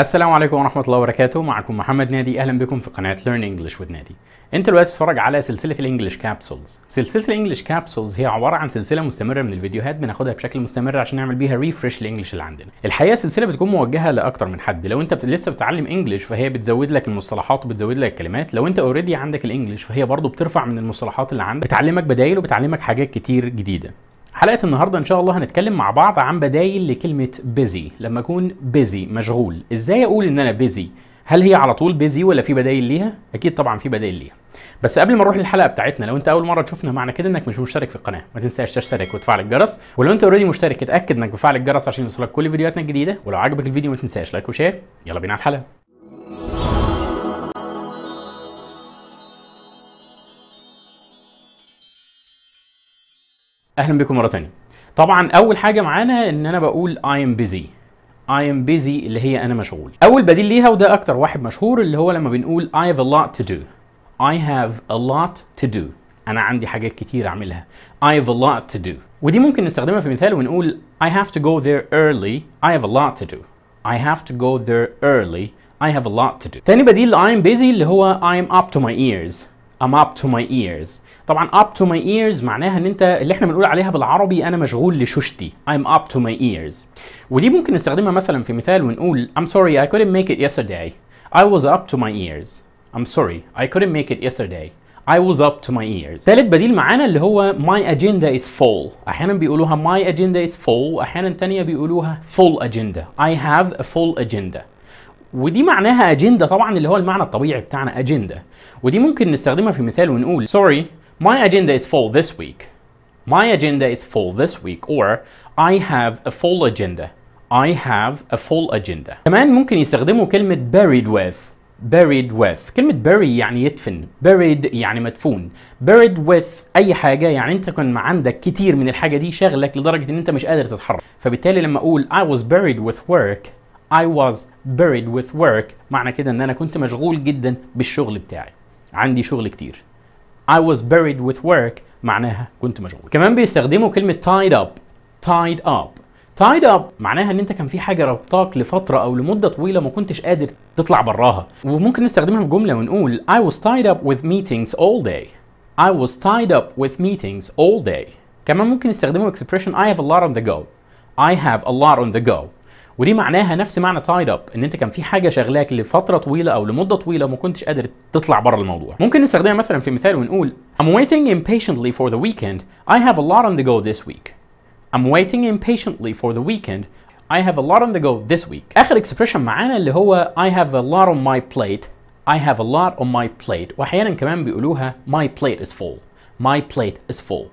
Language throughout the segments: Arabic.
السلام عليكم ورحمة الله وبركاته معكم محمد نادي أهلا بكم في قناة Learn English with نادي أنت دلوقتي بتتفرج على سلسلة الإنجليش كابسولز سلسلة الإنجليش كابسولز هي عبارة عن سلسلة مستمرة من الفيديوهات بناخدها بشكل مستمر عشان نعمل بيها ريفرش الإنجليش اللي عندنا الحقيقة السلسلة بتكون موجهة لأكتر من حد لو أنت بت... لسه بتتعلم إنجليش فهي بتزود لك المصطلحات وبتزود لك الكلمات لو أنت أوريدي عندك الإنجليش فهي برضو بترفع من المصطلحات اللي عندك بتعلمك بدايل وبتعلمك حاجات كتير جديدة حلقه النهارده ان شاء الله هنتكلم مع بعض عن بدايل لكلمه بيزي لما اكون بيزي مشغول ازاي اقول ان انا بيزي هل هي على طول بيزي ولا في بدايل ليها اكيد طبعا في بدايل ليها بس قبل ما نروح للحلقه بتاعتنا لو انت اول مره تشوفنا معنى كده انك مش مشترك في القناه ما تنساش تشترك وتفعل الجرس ولو انت اوريدي مشترك اتاكد انك بفعل الجرس عشان يوصلك كل فيديوهاتنا الجديده ولو عجبك الفيديو ما تنساش لايك وشير يلا بينا على الحلقه اهلا بكم مره ثانيه طبعا اول حاجه معانا ان انا بقول اي ام بيزي اي ام بيزي اللي هي انا مشغول اول بديل ليها وده اكتر واحد مشهور اللي هو لما بنقول اي هاف ا لوت تو دو اي هاف ا لوت تو دو انا عندي حاجات كتير اعملها اي هاف ا لوت تو دو ودي ممكن نستخدمها في مثال ونقول اي هاف تو جو ذير ايرلي اي هاف ا لوت تو دو اي هاف تو جو ذير ايرلي I have a lot to do تاني بديل اي ام busy اللي هو اي ام up to my ears I'm up to my ears طبعا up to my ears معناها ان انت اللي احنا بنقول عليها بالعربي انا مشغول لشوشتي I'm up to my ears ودي ممكن نستخدمها مثلا في مثال ونقول I'm sorry I couldn't make it yesterday I was up to my ears I'm sorry I couldn't make it yesterday I was up to my ears ثالث بديل معانا اللي هو my agenda is full احيانا بيقولوها my agenda is full احيانا تانية بيقولوها full agenda I have a full agenda ودي معناها اجنده طبعا اللي هو المعنى الطبيعي بتاعنا اجنده ودي ممكن نستخدمها في مثال ونقول sorry my agenda is full this week my agenda is full this week or I have a full agenda I have a full agenda كمان ممكن يستخدموا كلمة buried with buried with كلمة bury يعني يدفن buried يعني مدفون buried with أي حاجة يعني أنت كان عندك كتير من الحاجة دي شغلك لدرجة إن أنت مش قادر تتحرك فبالتالي لما أقول I was buried with work I was buried with work معنى كده ان انا كنت مشغول جدا بالشغل بتاعي عندي شغل كتير I was buried with work معناها كنت مشغول كمان بيستخدموا كلمة tied up tied up tied up معناها ان انت كان في حاجه ربطاك لفتره او لمده طويله ما كنتش قادر تطلع براها وممكن نستخدمها في جمله ونقول I was tied up with meetings all day I was tied up with meetings all day كمان ممكن نستخدمه expression I have a lot on the go I have a lot on the go ودي معناها نفس معنى تايد اب ان انت كان في حاجه شغلاك لفتره طويله او لمده طويله ما كنتش قادر تطلع بره الموضوع ممكن نستخدمها مثلا في مثال ونقول I'm waiting impatiently for the weekend I have a lot on the go this week I'm waiting impatiently for the weekend I have a lot on the go this week اخر expression معانا اللي هو I have a lot on my plate I have a lot on my plate واحيانا كمان بيقولوها my plate is full my plate is full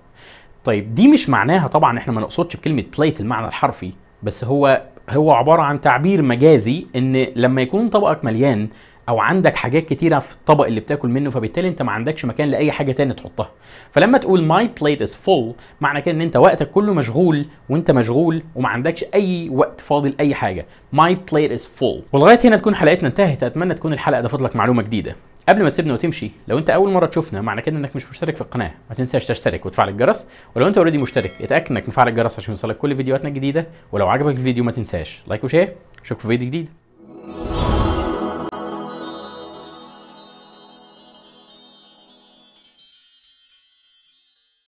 طيب دي مش معناها طبعا احنا ما نقصدش بكلمه plate المعنى الحرفي بس هو هو عباره عن تعبير مجازي ان لما يكون طبقك مليان او عندك حاجات كتيره في الطبق اللي بتاكل منه فبالتالي انت ما عندكش مكان لاي حاجه تانية تحطها فلما تقول ماي بليت از فول معنى كده ان انت وقتك كله مشغول وانت مشغول وما عندكش اي وقت فاضل اي حاجه ماي بليت از فول ولغايه هنا تكون حلقتنا انتهت اتمنى تكون الحلقه ضافت لك معلومه جديده قبل ما تسيبنا وتمشي لو انت اول مره تشوفنا معنى كده انك مش مشترك في القناه ما تنساش تشترك وتفعل الجرس ولو انت اوريدي مشترك اتاكد انك مفعل الجرس عشان يوصلك كل فيديوهاتنا الجديده ولو عجبك الفيديو ما تنساش لايك وشير اشوفك في فيديو جديد